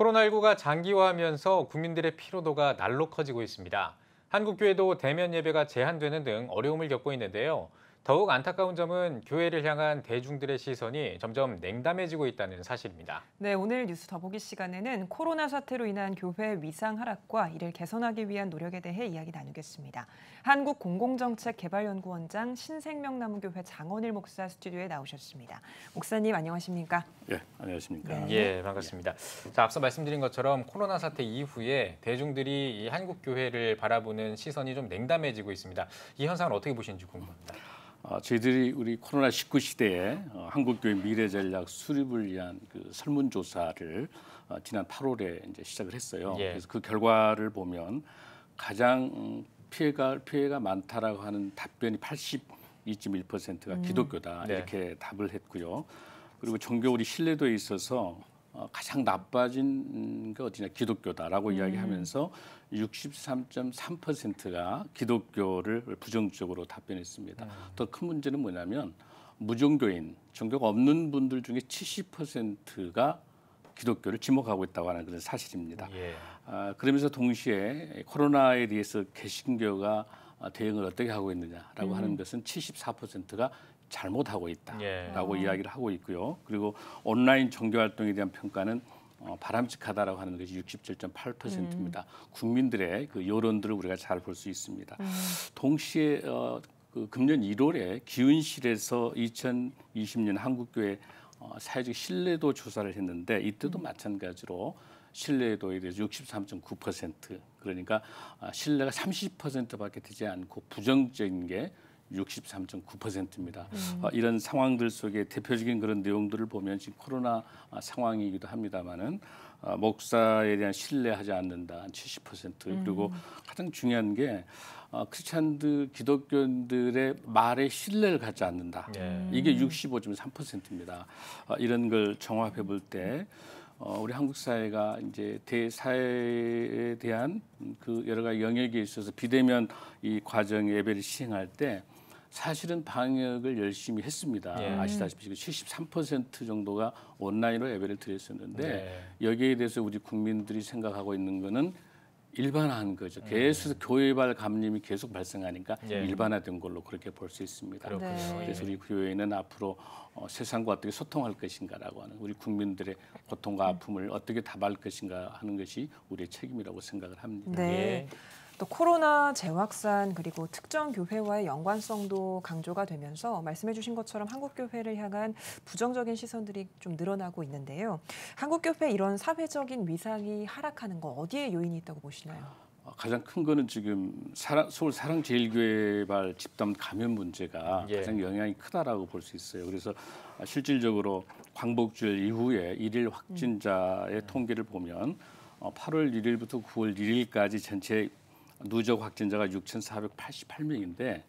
코로나19가 장기화하면서 국민들의 피로도가 날로 커지고 있습니다. 한국교회도 대면 예배가 제한되는 등 어려움을 겪고 있는데요. 더욱 안타까운 점은 교회를 향한 대중들의 시선이 점점 냉담해지고 있다는 사실입니다. 네, 오늘 뉴스 더보기 시간에는 코로나 사태로 인한 교회 위상 하락과 이를 개선하기 위한 노력에 대해 이야기 나누겠습니다. 한국공공정책개발연구원장 신생명나무교회 장원일 목사 스튜디오에 나오셨습니다. 목사님 안녕하십니까? 예, 안녕하십니까? 네. 예, 반갑습니다. 자, 앞서 말씀드린 것처럼 코로나 사태 이후에 대중들이 이 한국 교회를 바라보는 시선이 좀 냉담해지고 있습니다. 이 현상을 어떻게 보시는지 궁금합니다. 어, 저희들이 우리 코로나 19 시대에 어, 한국교회 미래 전략 수립을 위한 그 설문조사를 어, 지난 8월에 이제 시작을 했어요. 예. 그래서 그 결과를 보면 가장 피해가 피해가 많다라고 하는 답변이 82.1%가 음. 기독교다 음. 이렇게 네. 답을 했고요. 그리고 종교 우리 신뢰도에 있어서 어, 가장 나빠진 음, 게 어디냐 기독교다라고 음. 이야기하면서 63.3%가 기독교를 부정적으로 답변했습니다. 음. 더큰 문제는 뭐냐면 무종교인, 종교가 없는 분들 중에 70%가 기독교를 지목하고 있다고 하는 그런 사실입니다. 예. 아, 그러면서 동시에 코로나에 대해서 개신교가 어, 대응을 어떻게 하고 있느냐라고 음. 하는 것은 74%가 잘못하고 있다라고 예. 음. 이야기를 하고 있고요. 그리고 온라인 종교 활동에 대한 평가는 어, 바람직하다라고 하는 것이 67.8%입니다. 음. 국민들의 그 여론들을 우리가 잘 볼 수 있습니다. 음. 동시에 어, 그 금년 1월에 기운실에서 2020년 한국교회 어, 사회적 신뢰도 조사를 했는데 이때도 음. 마찬가지로 신뢰도에 대해서 63.9% 그러니까 아, 신뢰가 30%밖에 되지 않고 부정적인 게 63.9%입니다. 음. 아, 이런 상황들 속에 대표적인 그런 내용들을 보면 지금 코로나 아, 상황이기도 합니다만은 아, 목사에 대한 신뢰하지 않는다 한70% 음. 그리고 가장 중요한 게 크리스찬드 기독교인들의 말에 신뢰를 갖지 않는다 네. 이게 65.3%입니다. 이런 걸 종합해 볼때 어, 우리 한국 사회가 이제 대사회에 대한 그 여러 가지 영역에 있어서 비대면 이 과정 예배를 시행할 때 사실은 방역을 열심히 했습니다. 예. 아시다시피 73% 정도가 온라인으로 예배를 드렸었는데 예. 여기에 대해서 우리 국민들이 생각하고 있는 거는 일반화한 거죠. 음. 계속 음. 교회발 감염이 계속 발생하니까 예. 일반화된 걸로 그렇게 볼 수 있습니다. 네. 그래서 우리 교회는 앞으로 어, 세상과 어떻게 소통할 것인가라고 하는 우리 국민들의 고통과 아픔을 어떻게 다할 것인가 하는 것이 우리의 책임이라고 생각을 합니다. 네. 예. 또 코로나 재확산 그리고 특정 교회와의 연관성도 강조가 되면서 말씀해주신 것처럼 한국 교회를 향한 부정적인 시선들이 좀 늘어나고 있는데요. 한국 교회 이런 사회적인 위상이 하락하는 거 어디에 요인이 있다고 보시나요? 아, 가장 큰 거는 지금 사랑, 서울 사랑제일교회발 집단 감염 문제가 예. 가장 영향이 크다라고 볼 수 있어요. 그래서 실질적으로 광복절 이후에 일일 음. 확진자의 음. 통계를 보면 8월 어, 1일부터 9월 1일까지 전체 누적 확진자가 6,488명인데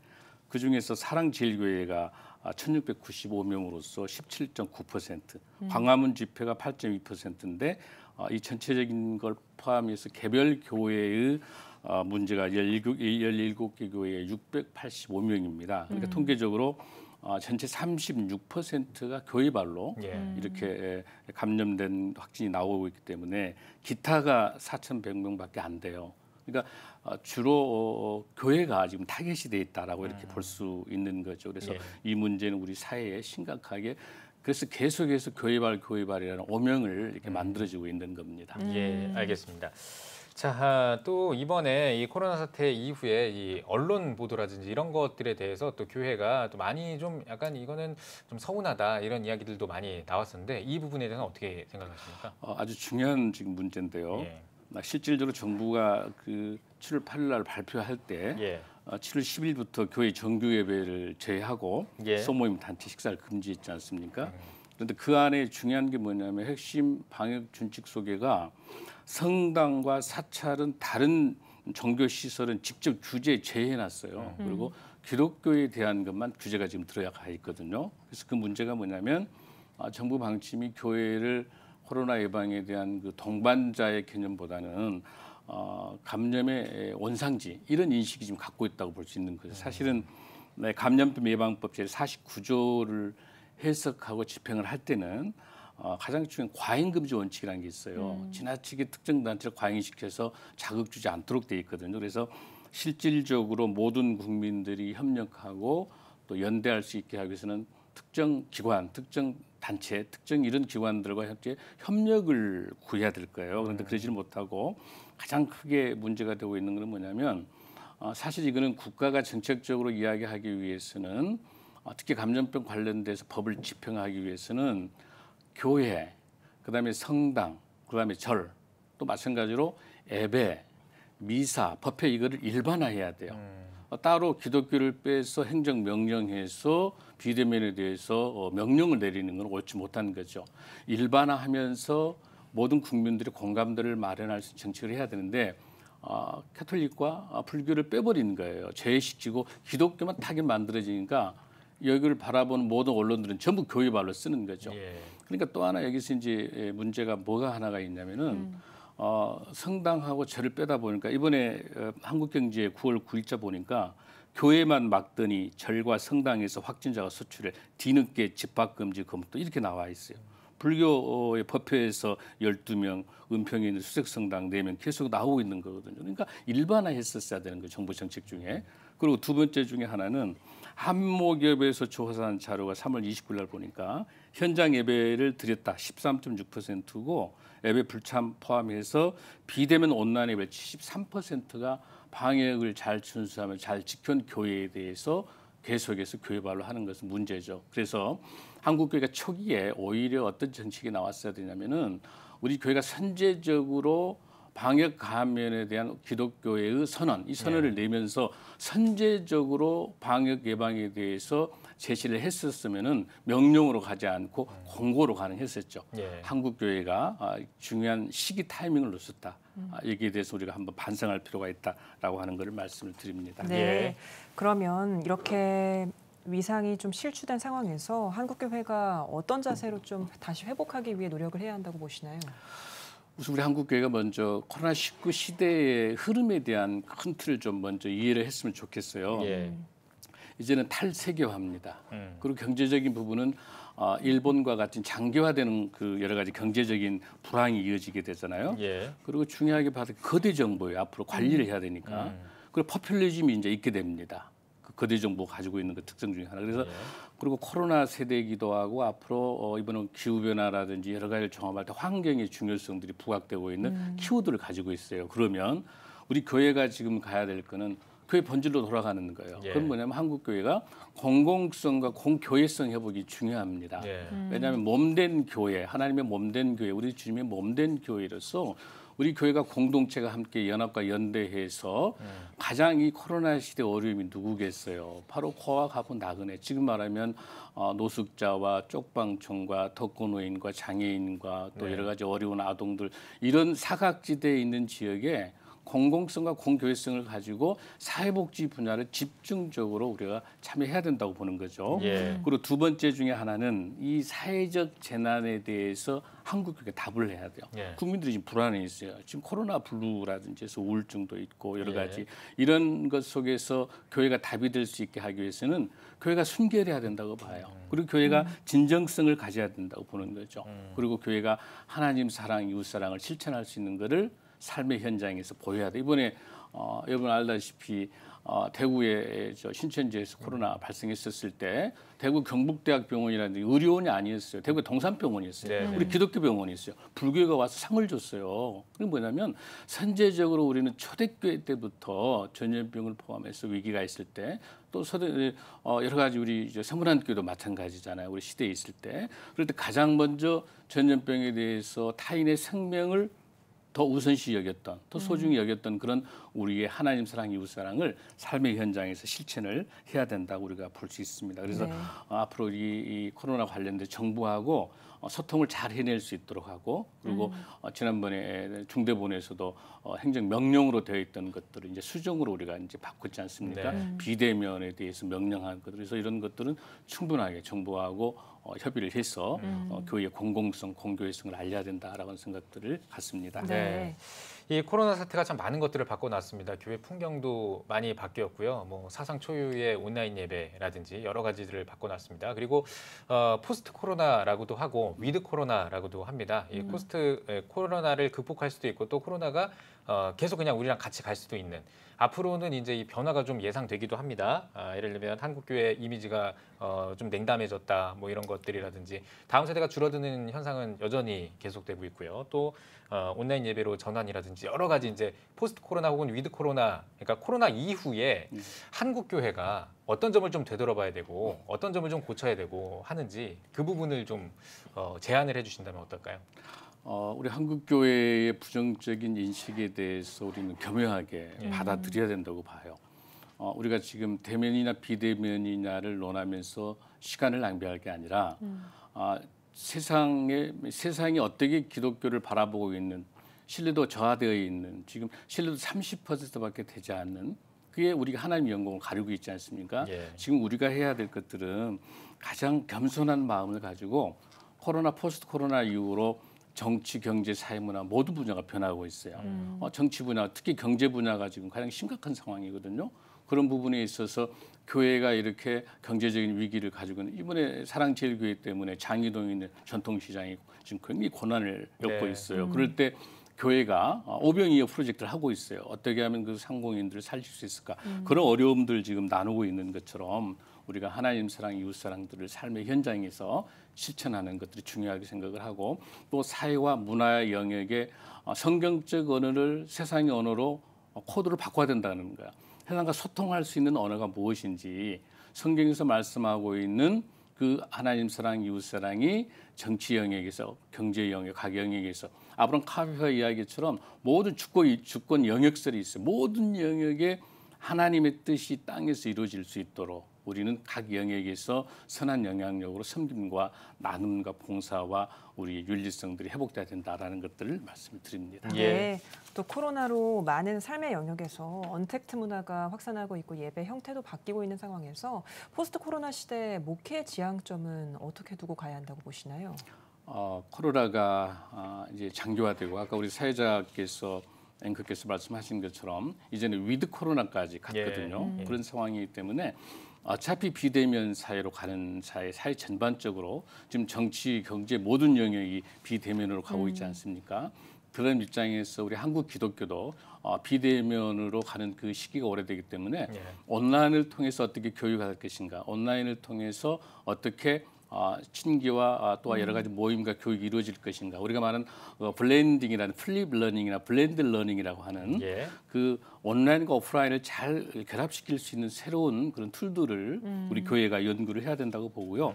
그 중에서 사랑제일교회가 1,695명으로서 아, 17.9%, 음. 광화문 집회가 8.2%인데 아, 이 전체적인 걸 포함해서 개별 교회의 아, 문제가 17개 교회에 685명입니다. 그러니까 음. 통계적으로 전체 36%가 교회발로 예. 음. 이렇게 예, 감염된 확진이 나오고 있기 때문에 기타가 4,100명밖에 안 돼요. 그러니까 어, 주로 어, 교회가 지금 타겟이 돼 있다라고 이렇게 음. 볼수 있는 거죠. 그래서 예. 이 문제는 우리 사회에 심각하게 그래서 계속해서 교회발 교회발이라는 오명을 이렇게 음. 만들어지고 있는 겁니다. 예, 음. 예, 알겠습니다. 자, 또 이번에 이 코로나 사태 이후에 이 언론 보도라든지 이런 것들에 대해서 또 교회가 또 많이 좀 약간 이거는 좀 서운하다 이런 이야기들도 많이 나왔었는데 이 부분에 대해서는 어떻게 생각하십니까? 어, 아주 중요한 지금 문제인데요. 예. 실질적으로 정부가 그 7월 8일 날 발표할 때 예. 7월 어, 10일부터 교회 정규 예배를 제외하고 예. 소모임 단체 식사를 금지했지 않습니까? 음. 그런데 그 안에 중요한 게 뭐냐면 핵심 방역 준칙 소개가 성당과 사찰은 다른 종교 시설은 직접 규제 제외해놨어요. 음. 그리고 기독교에 대한 것만 규제가 지금 들어가 있거든요. 그래서 그 문제가 뭐냐면 아, 정부 방침이 교회를 코로나 예방에 대한 그 동반자의 개념보다는 어, 감염의 원상지 이런 인식이 좀 갖고 있다고 볼 수 있는 거죠. 사실은 네, 감염병 예방법 제 49조를 해석하고 집행을 할 때는 어, 가장 중요한 과잉금지 원칙이라는 게 있어요. 음. 지나치게 특정 단체를 과잉시켜서 자극 주지 않도록 돼 있거든요. 그래서 실질적으로 모든 국민들이 협력하고 또 연대할 수 있게 하기 위해서는 특정 기관, 특정 단체, 특정 이런 기관들과 협제 협력을 구해야 될 거예요. 그런데 그러지를 못하고 가장 크게 문제가 되고 있는 건 뭐냐면 어, 사실 이거는 국가가 정책적으로 이야기하기 위해서는 어, 특히 감염병 관련돼서 법을 집행하기 위해서는 교회, 그다음에 성당, 그다음에 절, 또 마찬가지로 예배, 미사, 법회 이거를 일반화해야 돼요. 음. 어, 따로 기독교를 빼서 행정 명령해서 비대면에 대해서 어, 명령을 내리는 건 옳지 못한 거죠. 일반화하면서 모든 국민들의 공감대를 마련할 수 정책을 해야 되는데 어, 캐톨릭과 불교를 빼버리는 거예요. 제외시키고 기독교만 타게 만들어지니까 여기를 바라보는 모든 언론들은 전부 교회 발로 쓰는 거죠. 예. 그러니까 또 하나 여기서 이제 문제가 뭐가 하나가 있냐면은 음. 어, 성당하고 절을 빼다 보니까 이번에 어, 한국경제 9월 9일자 보니까 교회만 막더니 절과 성당에서 확진자가 수출해 뒤늦게 집합금지 검토 이렇게 나와 있어요. 불교의 법회에서 12명, 은평에 있는 수색성당 4명 계속 나오고 있는 거거든요. 그러니까 일반화했었어야 되는 거예요. 정부 정책 중에. 그리고 두 번째 중에 하나는 한모기업에서 조사한 자료가 3월 29일 날 보니까 현장 예배를 드렸다 13.6%고 예배 불참 포함해서 비대면 온라인 예배 73%가 방역을 잘 준수하며 잘지켜온 교회에 대해서 계속해서 교회발로 하는 것은 문제죠. 그래서 한국 교회가 초기에 오히려 어떤 정책이 나왔어야 되냐면은 우리 교회가 선제적으로 방역 감면에 대한 기독교의 선언 이 선언을 네. 내면서 선제적으로 방역 예방에 대해서 제시를 했었으면은 명령으로 가지 않고 음. 공고로 가능했었죠. 네. 한국 교회가 아, 중요한 시기 타이밍을 놓쳤다. 음. 아, 여기에 대해서 우리가 한번 반성할 필요가 있다라고 하는 것을 말씀을 드립니다. 네. 예. 그러면 이렇게 위상이 좀 실추된 상황에서 한국 교회가 어떤 자세로 좀 다시 회복하기 위해 노력을 해야 한다고 보시나요? 우선 우리 한국교회가 먼저 코로나19 시대의 흐름에 대한 큰 틀을 좀 먼저 이해를 했으면 좋겠어요. 예. 예. 이제는 탈세계화입니다. 음. 그리고 경제적인 부분은 어, 일본과 같은 장기화되는 그 여러 가지 경제적인 불황이 이어지게 되잖아요. 예. 그리고 중요하게 봐서 거대 정보에 앞으로 관리를 해야 되니까. 음. 그리고 퍼퓰리즘이 이제 있게 됩니다. 거대 정부가 지고 있는 그 특성 중에 하나. 그래서 예. 그리고 코로나 세대이기도 하고 앞으로 어, 이번은 기후 변화라든지 여러 가지를 경험할때 환경의 중요성들이 부각되고 있는 음. 키워드를 가지고 있어요. 그러면 우리 교회가 지금 가야 될 거는 교회 본질로 돌아가는 거예요. 예. 그건 뭐냐면 한국 교회가 공공성과 공교회성 회복이 중요합니다. 예. 음. 왜냐하면 몸 된 교회, 하나님의 몸 된 교회, 우리 주님의 몸 된 교회로서 우리 교회가 공동체가 함께 연합과 연대해서 네. 가장 이 코로나 시대 어려움이 누구겠어요? 바로 코아가고 나그네. 지금 말하면 어, 노숙자와 쪽방촌과 덕고노인과 장애인과 또 네. 여러 가지 어려운 아동들 이런 사각지대에 있는 지역에 공공성과 공교회성을 가지고 사회복지 분야를 집중적으로 우리가 참여해야 된다고 보는 거죠. 예. 그리고 두 번째 중에 하나는 이 사회적 재난에 대해서 한국교 답을 해야 돼요. 예. 국민들이 지금 불안해 있어요. 지금 코로나 블루라든지 해서 우울증도 있고 여러 예. 가지 예. 이런 것 속에서 교회가 답이 될 수 있게 하기 위해서는 교회가 순결해야 된다고 봐요. 음. 그리고 교회가 음. 진정성을 가져야 된다고 보는 거죠. 음. 그리고 교회가 하나님 사랑, 이웃 사랑을 실천할 수 있는 것을 삶의 현장에서 보여야 돼. 이번에 어, 여러분 알다시피 어, 대구에 저 신천지에서 코로나 발생했었을 때 대구 경북대학병원이라는 의료원이 아니었어요. 대구 동산병원이었어요. 네네. 네. 우리 기독교 병원이었어요. 불교가 와서 상을 줬어요. 그게 뭐냐면 선제적으로 우리는 초대교회 때부터 전염병을 포함해서 위기가 있을 때 또 서대 어, 여러 가지 우리 세문안교도 마찬가지잖아요. 우리 시대에 있을 때 그럴 때 가장 먼저 전염병에 대해서 타인의 생명을 더 우선시 여겼던, 더 음. 소중히 여겼던 그런 우리의 하나님 사랑, 이웃 사랑을 삶의 현장에서 실천을 해야 된다고 우리가 볼 수 있습니다. 그래서 네. 어, 앞으로 이, 이 코로나 관련된 정부하고 어, 소통을 잘 해낼 수 있도록 하고 그리고 음. 어, 지난번에 중대본에서도 어, 행정 명령으로 되어 있던 것들을 이제 수정으로 우리가 이제 바꿨지 않습니까? 네. 비대면에 대해서 명령한 것들 그래서 이런 것들은 충분하게 정부하고 어, 협의를 해서 음. 어, 교회의 공공성, 공교회성을 알려야 된다라는 생각들을 갖습니다. 네. 이 코로나 사태가 참 많은 것들을 바꿔놨습니다. 교회 풍경도 많이 바뀌었고요. 뭐 사상 초유의 온라인 예배라든지 여러 가지들을 바꿔놨습니다. 그리고 어, 포스트 코로나라고도 하고 위드 코로나라고도 합니다. 이 음. 포스트 코로나를 극복할 수도 있고 또 코로나가 어, 계속 그냥 우리랑 같이 갈 수도 있는 앞으로는 이제 이 변화가 좀 예상되기도 합니다. 아, 예를 들면 한국 교회 이미지가 어, 좀 냉담해졌다 뭐 이런 것들이라든지 다음 세대가 줄어드는 현상은 여전히 계속되고 있고요. 또 어, 온라인 예배로 전환이라든지 여러 가지 이제 포스트 코로나 혹은 위드 코로나 그러니까 코로나 이후에 음. 한국 교회가 어떤 점을 좀 되돌아봐야 되고 어떤 점을 좀 고쳐야 되고 하는지 그 부분을 좀 어, 제안을 해주신다면 어떨까요? 어, 우리 한국 교회의 부정적인 인식에 대해서 우리는 겸허하게 음. 예. 받아들여야 된다고 봐요. 어, 우리가 지금 대면이나 비대면이냐를 논하면서 시간을 낭비할 게 아니라 음. 아, 세상에 세상이 어떻게 기독교를 바라보고 있는 신뢰도 저하되어 있는 지금 신뢰도 30%밖에 되지 않는 그게 우리가 하나님의 영광을 가리고 있지 않습니까? 예. 지금 우리가 해야 될 것들은 가장 겸손한 마음을 가지고 코로나 포스트 코로나 이후로 정치, 경제, 사회문화 모든 분야가 변하고 있어요. 음. 어, 정치 분야, 특히 경제 분야가 지금 가장 심각한 상황이거든요. 그런 부분에 있어서 교회가 이렇게 경제적인 위기를 가지고 있는 이번에 사랑제일교회 때문에 장이동에 있는 전통시장이 지금 굉장히 고난을 겪고 네. 있어요. 음. 그럴 때 교회가 어, 오병이어 프로젝트를 하고 있어요. 어떻게 하면 그 상공인들을 살릴 수 있을까? 음. 그런 어려움들 을 지금 나누고 있는 것처럼 우리가 하나님 사랑, 이웃 사랑들을 삶의 현장에서 실천하는 것들이 중요하게 생각을 하고 또 사회와 문화의 영역에 어, 성경적 언어를 세상의 언어로 어, 코드를 바꿔야 된다는 거야. 세상과 소통할 수 있는 언어가 무엇인지 성경에서 말씀하고 있는 그 하나님 사랑, 이웃 사랑이 정치 영역에서, 경제 영역, 가계 영역에서 아브람 카페와 이야기처럼 모든 주권, 주권 영역설이 있어 모든 영역에 하나님의 뜻이 땅에서 이루어질 수 있도록 우리는 각 영역에서 선한 영향력으로 섬김과 나눔과 봉사와 우리의 윤리성들이 회복돼야 된다라는 것들을 말씀드립니다. 예. 네. 또 코로나로 많은 삶의 영역에서 언택트 문화가 확산하고 있고 예배 형태도 바뀌고 있는 상황에서 포스트 코로나 시대 목회 지향점은 어떻게 두고 가야 한다고 보시나요? 어, 코로나가 어, 이제 장기화되고 아까 우리 사회자께서 앵커께서 말씀하신 것처럼 이제는 위드 코로나까지 갔거든요. 예. 음. 그런 상황이기 때문에 어차피 아, 비대면 사회로 가는 사회, 사회 전반적으로 지금 정치, 경제 모든 영역이 비대면으로 가고 있지 음. 않습니까? 그런 입장에서 우리 한국 기독교도 어, 비대면으로 가는 그 시기가 오래되기 때문에 예. 온라인을 통해서 어떻게 교육할 것인가, 온라인을 통해서 어떻게 아, 친기와 아, 또 여러 가지 모임과 교육이 이루어질 것인가 우리가 말하는 어, 블렌딩이라는 플립 러닝이나 블렌드 러닝이라고 하는 예. 그 온라인과 오프라인을 잘 결합시킬 수 있는 새로운 그런 툴들을 음. 우리 교회가 연구를 해야 된다고 보고요.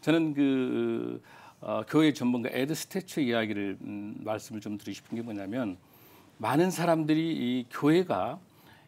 저는 그 어, 교회 전문가 에드 스테츠 이야기를 음, 말씀을 좀 드리고 싶은 게 뭐냐면 많은 사람들이 이 교회가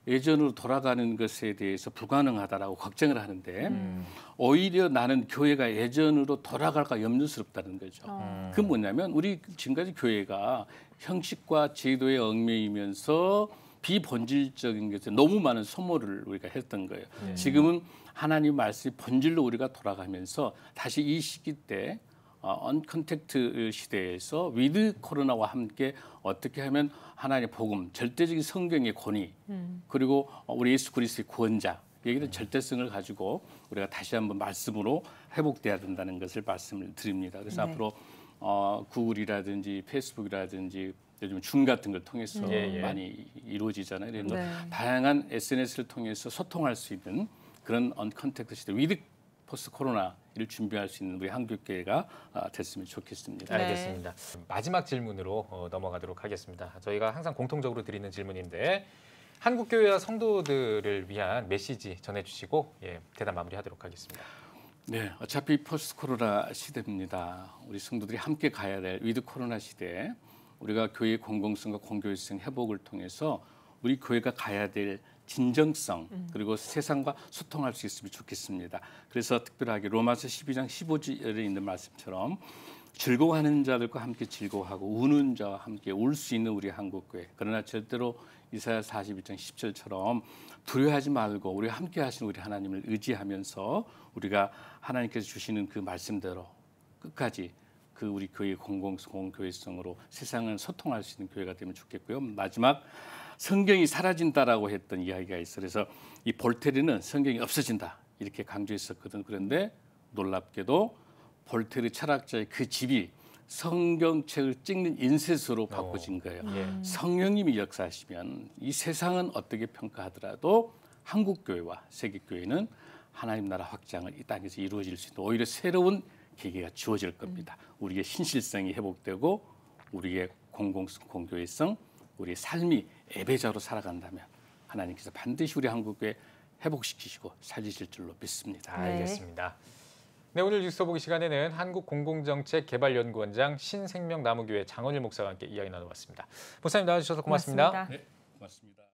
예전으로 돌아가는 것에 대해서 불가능하다라고 걱정을 하는데 음. 오히려 나는 교회가 예전으로 돌아갈까 염려스럽다는 거죠. 어. 음. 그 뭐냐면 우리 지금까지 교회가 형식과 제도의 얽매이면서 비본질적인 것에 너무 많은 소모를 우리가 했던 거예요. 음. 지금은 하나님 말씀이 본질로 우리가 돌아가면서 다시 이 시기 때 언컨택트 어, 시대에서 위드 코로나와 함께 어떻게 하면 하나님의 복음, 절대적인 성경의 권위, 음. 그리고 우리 예수 그리스도의 구원자 얘기는 음. 절대성을 가지고 우리가 다시 한번 말씀으로 회복돼야 된다는 것을 말씀을 드립니다. 그래서 네. 앞으로 어, 구글이라든지 페이스북이라든지 요즘 줌 같은 걸 통해서 음. 예, 예. 많이 이루어지잖아요. 그래 네. 다양한 SNS를 통해서 소통할 수 있는 그런 언컨택트 시대 위드 포스 코로나 이기를 준비할 수 있는 우리 한국교회가 아, 됐으면 좋겠습니다. 네. 알겠습니다. 마지막 질문으로 어, 넘어가도록 하겠습니다. 저희가 항상 공통적으로 드리는 질문인데 한국교회와 성도들을 위한 메시지 전해주시고 예, 대답 마무리하도록 하겠습니다. 네, 어차피 포스트 코로나 시대입니다. 우리 성도들이 함께 가야 될 위드 코로나 시대에 우리가 교회의 공공성과 공교회성 회복을 통해서 우리 교회가 가야 될 진정성 음. 그리고 세상과 소통할 수 있으면 좋겠습니다. 그래서 특별하게 로마서 12장 15절에 있는 말씀처럼 즐거워하는 자들과 함께 즐거워하고 우는 자와 함께 울 수 있는 우리 한국교회. 그러나 절대로 이사야 41장 10절처럼 두려워하지 말고 우리 함께 하신 우리 하나님을 의지하면서 우리가 하나님께서 주시는 그 말씀대로 끝까지 그 우리 교회 공공성 교회성으로 세상을 소통할 수 있는 교회가 되면 좋겠고요. 마지막 성경이 사라진다라고 했던 이야기가 있어. 요 그래서 이 볼테리는 성경이 없어진다 이렇게 강조했었거든. 그런데 놀랍게도 볼테리 철학자의 그 집이 성경책을 찍는 인쇄소로 어. 바꿔진 거예요. 오, 예. 성령님이 역사하시면 이 세상은 어떻게 평가하더라도 한국 교회와 세계 교회는 하나님 나라 확장을 이 땅에서 이루어질 수 있는 오히려 새로운 계기가 주어질 겁니다. 음. 우리의 신실성이 회복되고 우리의 공공성, 공교회성, 우리 삶이 애배자로 살아간다면 하나님께서 반드시 우리 한국에 회복시키시고 살리실 줄로 믿습니다. 네. 알겠습니다. 네, 오늘 뉴스 보기 시간에는 한국공공정책개발연구원장 신생명나무교회 장원일 목사와 함께 이야기 나눠봤습니다. 목사님 나와주셔서 고맙습니다. 고맙습니다. 네, 고맙습니다.